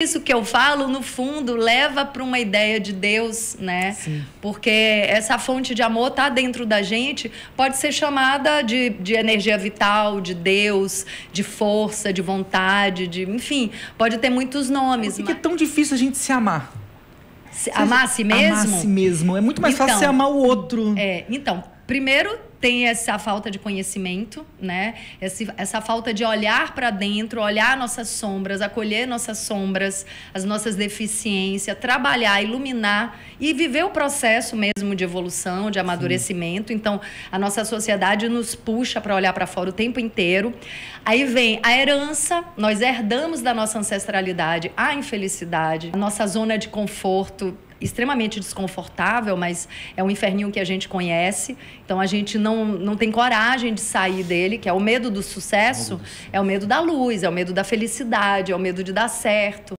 Isso que eu falo, no fundo, leva para uma ideia de Deus, né? Sim. Porque essa fonte de amor tá dentro da gente, pode ser chamada de, de energia vital, de Deus, de força, de vontade, de enfim, pode ter muitos nomes. Por que, mas... que é tão difícil a gente se amar? Se, amar a si mesmo? Amar a si mesmo. É muito mais então, fácil você amar o outro. É, então, primeiro tem essa falta de conhecimento, né? Esse, essa falta de olhar para dentro, olhar nossas sombras, acolher nossas sombras, as nossas deficiências, trabalhar, iluminar e viver o processo mesmo de evolução, de amadurecimento. Sim. Então, a nossa sociedade nos puxa para olhar para fora o tempo inteiro. Aí vem a herança, nós herdamos da nossa ancestralidade a infelicidade, a nossa zona de conforto extremamente desconfortável, mas é um inferninho que a gente conhece. Então a gente não, não tem coragem de sair dele, que é o medo do sucesso, é o medo da luz, é o medo da felicidade, é o medo de dar certo.